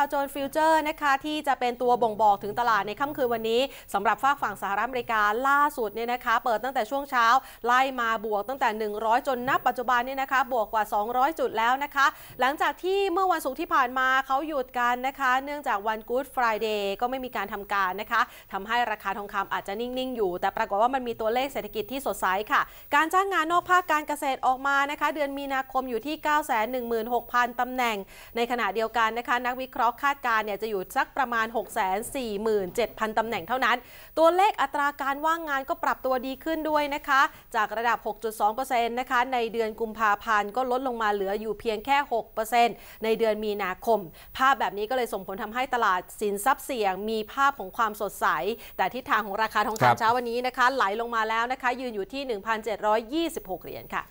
าวโจน์ฟิวเจอร์นะคะที่จะเป็นตัวบ่งบอกถึงตลาดในค่ำคืนวันนี้สำหรับฝากฝั่งสหรัฐอเมริกาล่าสุดเนี่ยนะคะ เปิดตั้งแต่ช่วงเช้าไล่มาบวกตั้งแต่ 100 จนนับปัจจุบันเนี่ยนะคะบวกกว่า 200 จุดแล้วนะคะ หลังจากที่เมื่อวันศุกร์ที่ผ่านมาเขาหยุดกันนะคะ เนื่องจากวันกู๊ดฟรายเดย์ก็ไม่มีการทำการนะคะทำให้ราคาทองคำอาจจะนิ่ง ๆ อยู่ แต่ปรากฏว่ามันมีตัวเลขเศรษฐกิจที่สดใสค่ะ การจ้างงานนอกภาคการเกษตรออกมานะคะ เดือนมีนาคมอยู่ที่ 916,000ตำแหน่ง ในขณะเดียวกันนะคะ นักวิเคราะห์อกคาดการเนี่ยจะอยู่สักประมาณ 647,000 ตำแหน่งเท่านั้น ตัวเลขอัตราการว่างงานก็ปรับตัวดีขึ้นด้วยนะคะ จากระดับ 6.2%นะคะในเดือนกุมภาพันธ์ ก็ลดลงมาเหลืออยู่เพียงแค่ 6%ในเดือนมีนาคม ภาพแบบนี้ก็เลยส่งผลทำให้ตลาดสินทรัพย์เสี่ยง มีภาพของความสดใส แต่ทิศทางของราคาทองคำเช้าวันนี้นะคะ ไหลลงมาแล้วนะคะยืนอยู่ที่ 1,726 เหรียญค่ะ